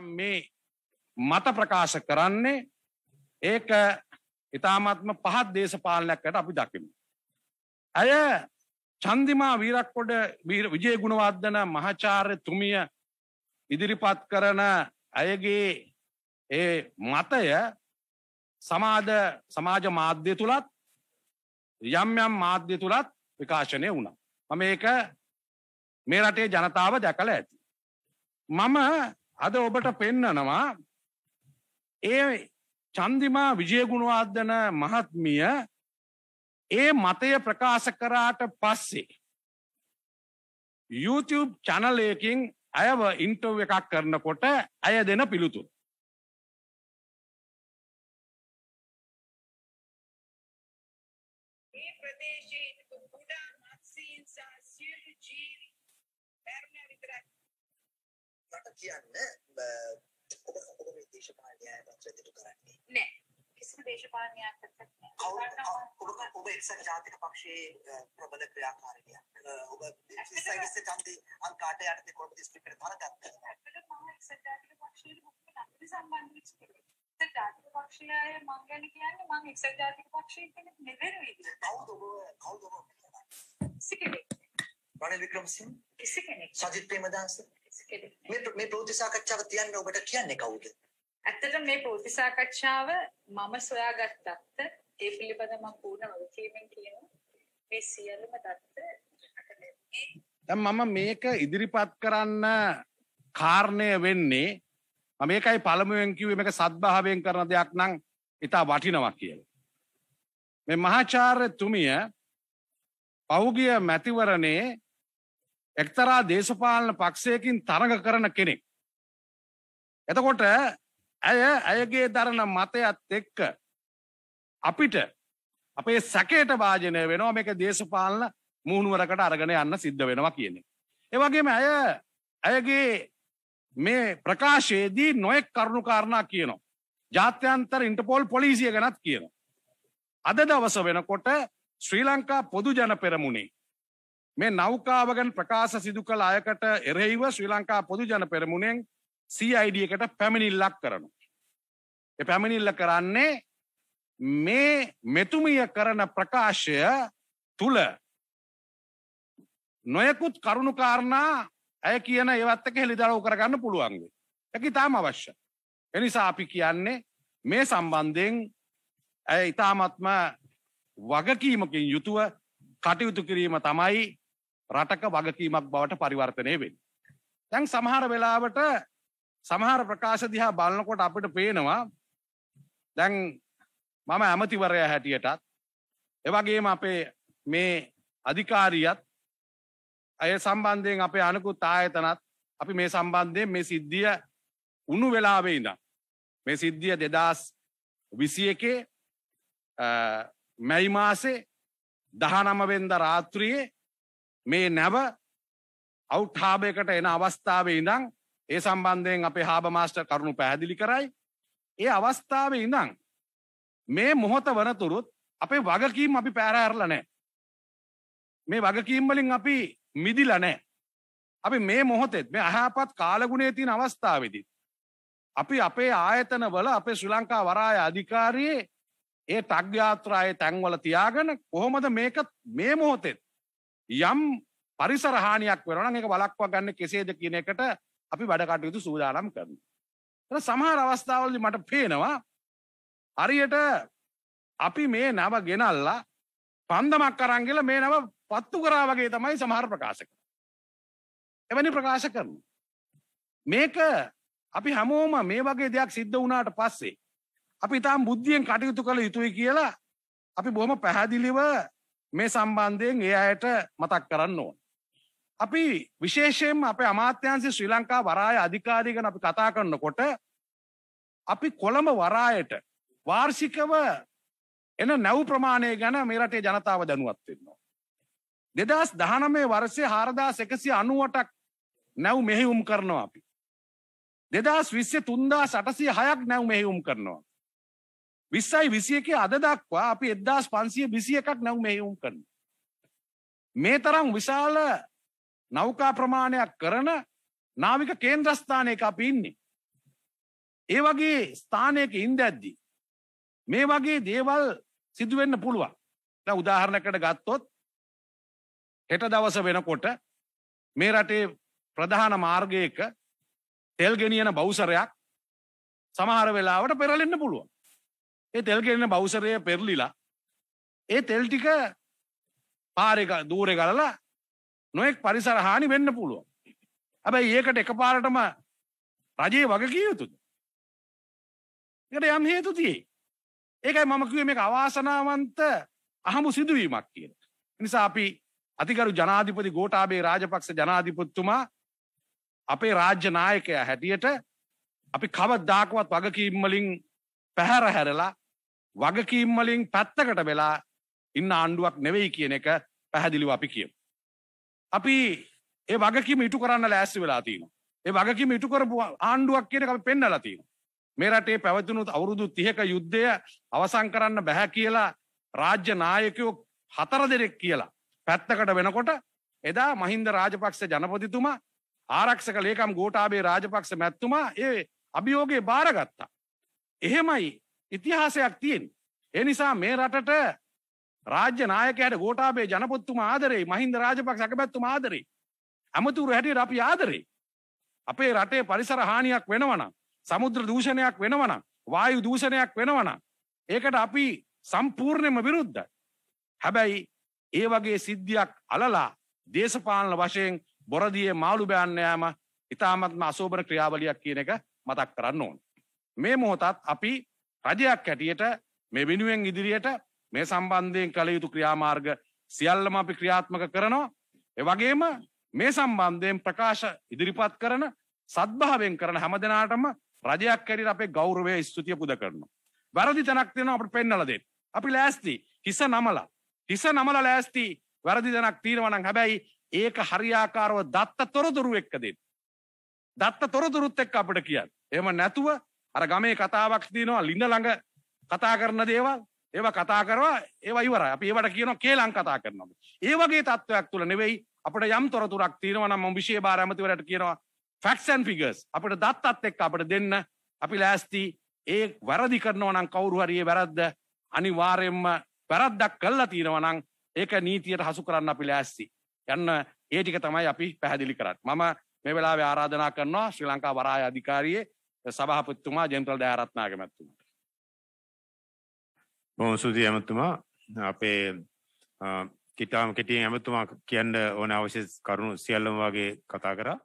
මේ මත ප්‍රකාශ කරන්නේ ඒක ඉතාමත්ම පහත් දේශපාලනයක්කට අපි දකිමු. ඇය චන්දිමා වීරක්කොඩ විජය ගුණවර්ධන මහාචාර්ය තුමිය ඉදිරිපත් කරන අයගේ ඒ මතය සමාජ සමාජ මාධ්‍ය තුලත් යම් යම් මාධ්‍ය තුලත් විකාශනය වුණා. මම ඒක මේ රටේ ජනතාව දැකලා ඇති. මම අද ඔබට පෙන්නනවා ඒ චන්දිමා විජයගුණවර්ධන මහත්මිය ඒ මතය ප්‍රකාශ කරාට පස්සේ YouTube channel එකකින් අයව ඉන්ටර්වයු එකක් කරනකොට අය දෙන පිළිතුරු කියන්න ඔබ ඔබ මේ දේශපාලනයවත් වැදගත් කරන්නේ නෑ කිසිම දේශපාලනයක් ඔබ ඔබ එක්සත් ජාතික පක්ෂයේ ප්‍රබල ක්‍රියාකාරියක් ඔබ 26 තන්ති අංකාට යටතේ කොළඹ දිස්ත්‍රික්කයට බලගත්ත ඇත්තටම මම එක්සත් ජාතික පක්ෂයේ මුඛ්‍ය නගර සම්බන්ධ වෙච්ච කෙනෙක් එක්සත් ජාතික පක්ෂය මං ගැන කියන්නේ මං එක්සත් ජාතික පක්ෂයේ කෙනෙක් නෙවෙයි කවුද ඔබ කවුද ඔබ සිකේ රනිල් වික්‍රමසිංහ කිසි කෙනෙක් සජිත් ප්‍රේමදාස මේ මේ ප්‍රවෘත්ති සාකච්ඡාව තියන්න ඔබට කියන්නේ කවුද? ඇත්තටම මේ ප්‍රවෘත්ති සාකච්ඡාව මම සොයාගත්තත් ඒ පිළිබඳව මම පූර්ණ වගකීමෙන් කියනවා. මේ සියලුම தත්ත දැන් මම මේක ඉදිරිපත් කරන්න කාරණය වෙන්නේ මම මේකයි පළමුවෙන් කිව්වේ මේක සත්භාවයෙන් කරන දෙයක් නම් ඉතා වටිනවා කියලා. මේ මහාචාර්යතුමිය පෞගිය මැතිවරණේ එක්තරා දේශපාලන පක්ෂයකින් තරඟ කරන කෙනෙක්. එතකොට ඇය ඇයගේ දරන මතයත් එක්ක අපිට අපේ සැකේට වාජනය වෙනවා මේක දේශපාලන මුහුණුවරකට අරගෙන යන්න සිද්ධ වෙනවා කියන්නේ. ඒවගේම ඇය ඇයගේ මේ ප්‍රකාශයේදී නොයෙක් කරුණු කාරණා කියනවා. ජාත්‍යන්තර ඉන්ටපෝල් පොලිසිය ගැනත් කියනවා. අද දවස වෙනකොට ශ්‍රී ලංකා පොදු ජන පෙරමුණේ මේ නෞකාව ගැන ප්‍රකාශ සිදු කළ අයකට එරෙහිව ශ්‍රී ලංකා පොදුජන පෙරමුණෙන් CID එකට පැමිණිල්ලක් කරනවා. ඒ පැමිණිල්ල කරන්නේ මේ මෙතුමිය කරන ප්‍රකාශය තුල නොයකුත් කරුණු කාරණා ඇය කියන ඒවත් එක හෙළිදරව් කරගන්න පුළුවන් වෙයි. ඒක ඉතාම අවශ්‍යයි. ඒ නිසා අපි කියන්නේ මේ සම්බන්ධයෙන් ඇය ඉතාමත්ම වගකීමකින් යුතුව කටයුතු කිරීම තමයි රටක වගකීමක් බවට පරිවර්තනය වෙන්. දැන් සමහර වෙලාවට සමහර ප්‍රකාශ දිහා බලනකොට අපිට පේනවා දැන් මම ඇමතිවරය හැටියටත් එවගේම අපේ මේ අධිකාරියත් අය සම්බන්ධයෙන් අපේ අනකුත් ආයතනත් අපි මේ සම්බන්ධයෙන් මේ සිද්ධිය උුණු වෙලාවේ ඉඳම් මේ සිද්ධිය දෙදස් විසි එකේ මැයි මාසේ දහනමවෙන්ද රාත්‍රියයේ මේ නැව අවුට්හාබයකට එන අවස්ථාවේ ඉඳං ඒ සම්බන්ධයෙන් අපේ හාබ මාස්ටර් කරුණු පැහැදිලි කරයි. ඒ අවස්ථාවේ ඉඳං මේ මොහොත වනතුරුත් අපේ වගකීම් අපි පෑරඇරලා නෑ. මේ වගකීම් වලින් අපි මිදිලා නෑ. අපි මේ මොහොතෙත් මේ අහපත් කාලගුණේ තියෙන අවස්ථාවේදී අපි අපේ ආයතන වල අපේ ශ්‍රී ලංකා වරාය අධිකාරියේ ඒ ටග්යාත්‍රායේ තැන්වල තියාගෙන කොහොමද මේක මේ මොහොතෙත් යම් පරිසර හානියක් වෙනවා නම් ඒක වළක්වා ගන්න කෙසේද කියන එකට අපි වැඩ කටයුතු සූදානම් කරනවා. එතන සමහර අවස්ථාවලදී මට පේනවා හරියට අපි මේ නව ගෙනල්ලා පන්දමක් අරන් ගිහලා මේ නව පත්තු කරා වගේ තමයි සමහර ප්‍රකාශ කරන්නේ. එවැනි ප්‍රකාශ කරනවා. මේක අපි හැමෝම මේ වගේ දෙයක් සිද්ධ වුණාට පස්සේ අපි තාම බුද්ධියෙන් කටයුතු කළ යුතුයි කියලා අපි බොහොම පැහැදිලිව මේ සම්බන්ධයෙන් ඒ අයට මතක් කරන්න ඕන. අපි විශේෂයෙන් අප අමාත්‍යන්සේ ශ්‍රී ලංකා වරාය අධිකාරීගන අපි කතා කරන්නකොට අපි කොළඹ වරායට වාර්ෂිකව එන නැව් ප්‍රමාණය ගැන මේ රටේ ජනතාව දැනුවත්වෙන්නවා. දෙදස් දහනමේ වර්සේ හාරදා සැකසි අනුවටක් නැව් මෙහිවුම් කරනවා අපි. දෙදස් විශ්‍ය තුන්දා සටසි හයක් නැව් මෙහිවුම් කරනවා. විස්සයි විසිය එක අද දක්වා අපි එද්දාස් පන්සිය විසිය එකක් නැව් මෙහිවුම් කරන. මේ තරම් විශාල නෞකා ප්‍රමාණයක් කරන නාවික කේන්ද්‍රස්ථානයක අපි ඉන්නේ. ඒ වගේ ස්ථානයක ඉන්දැද්දී. මේ වගේ දේවල් සිදුවෙන්න පුළුවන්. දැන් උදාහරණයකට ගත්තොත් හෙට දවස වෙනකොට මේ රටේ ප්‍රධාන මාර්ගයක තෙල් ගෙනියන බවුසරයක් සමහර වෙලාවට පෙරලෙන්න පුළුවන්. ඒ තෙල්ගෙනන බෞසරය පෙරලිලා ඒ තෙල් ටික පාරක දූරෙ ගලලා නොෙක් පරිසර හානි වෙන්න පුළුවන් හැබැයි ඒකට එක පාරටම රජයේ වග කිය යුතුද එකට යම් හේතු තියේ ඒකයි මම කිව්වේ මේක අවාසනාවන්ත අහමු සිදුවීමක් කියන නිසා අපි අධිකරු ජනාධිපති ගෝඨාභය රාජපක්ෂ ජනාධිපතිතුමා අපේ රාජ්‍ය නායකයා හැටියට අපි කවදාකවත් වගකීම් වලින් පැහැර හැරලා වගකීම් වලින් පැත්තකට වෙලා ඉන්න ආණ්ඩුවක් නෙවෙයි කියන එක පැහැදිලිව අපි කියමු. අපි ඒ වගකීම ඉටු කරන්න ලෑස්ති වෙලා තියෙනවා. ඒ වගකීම ඉටු කරපු ආණ්ඩුවක් කියන එක අපි පෙන්වලා තියෙනවා. මේ රටේ පැවතුණු අවුරුදු 30ක යුද්ධය අවසන් කරන්න බෑ කියලා රාජ්‍ය නායකයෝ හතර දෙනෙක් කියලා පැත්තකට වෙනකොට එදා මහින්ද රාජපක්ෂ ජනපතිතුමා ආරක්ෂක ලේකම් ගෝඨාභය රාජපක්ෂ මැතිතුමා ඒ අභියෝගේ බාරගත්තා. එහෙමයි ඉතිහාසයක් තියෙන්. එනිසා මේ රටට රාජ්‍ය නායකයට ගෝටාබේ ජනපොත්තුම ආදරේ මහින්ද රාජපක් සැකබැත්තුම ආදරේ. ඇමතුරු හැටියට අපි ආදරේ. අපේ රටේ පරිසර හානියක් වෙනවනම් සමුද්‍ර දූෂණයක් වෙනවනම් වායු දූෂණයක් වෙනවනම් ඒකට අපි සම්පූර්ණයෙන්ම විරුද්ධයි. හැබැයි ඒ වගේ සිද්ධියක් අලලා දේශපාලන වශයෙන් බොරදියේ මාළු බෑන්න යාම ඉතාමත්ම අසෝබන ක්‍රියාවලියක් කියන එක මතක් කරන්න ඕන. මේ මොහොතත් අපි රජයක් හැටියට මේ වෙනුවෙන් ඉදිරියට මේ සම්බන්ධයෙන් කළ යුතු ක්‍රියාමාර්ග සියල්ලම අපි ක්‍රියාත්මක කරනවා ඒ වගේම මේ සම්බන්ධයෙන් ප්‍රකාශ ඉදිරිපත් කරන සද්භාවයෙන් කරන හැම දෙනාටම රජයක් හැටියට අපේ ගෞරවය ස්තුතිය පුද කරනවා වැරදි තැනක් තියෙනවා අපිට පෙන්වලා දෙන්න අපි ලෑස්ති හිස නමලා හිස නමලා ලෑස්ති වැරදි තැනක් තියෙනවා නම් හැබැයි ඒක හරියාකාරව දත්ත තොරතුරු එක්ක දෙන්න දත්ත තොරතුරුත් එක්ක අපිට කියන්න එහෙම නැතුව අර ගමේ කතාවක් තියෙනවා ලිඳ ළඟ කතා කරන දේවල් ඒවා කතා කරවා ඒවා ඉවරයි. අපි ඒවට කියනවා කේලම් කතා කරනවා. ඒ වගේ තත්වයක් තුල නෙවෙයි අපිට යම් තොරතුරක් තියෙනවා නම් මොබිෂේ බාර ඇමතිවරට කියනවා ෆැක්ට්ස් ඇන් ෆිගර්ස් අපිට දත්තත් එක්ක අපිට දෙන්න අපි ලෑස්ති ඒ වැරදි කරනවා නම් කවුරු හරි ඒ වැරද්ද අනිවාර්යයෙන්ම වැරද්දක් කළා තියෙනවා නම් ඒක නීතියට හසු කරන්න අපි ලෑස්ති. යන්න ඒ ටික තමයි අපි පැහැදිලි කරන්නේ. මම මේ වෙලාවේ ආරාධනා කරනවා ශ්‍රී ලංකා වරාය අධිකාරියේ සභාපතිතුමා ජෙනරල් දයාරත්නාග මැතිතුමා. බොහොම සුදී ඇමතුමා අපේ කිතාම කෙටියෙන් ඇමතුමා කියන්න ඕන අවශ්‍ය කරුණු සියල්ලම වගේ කතා කරා.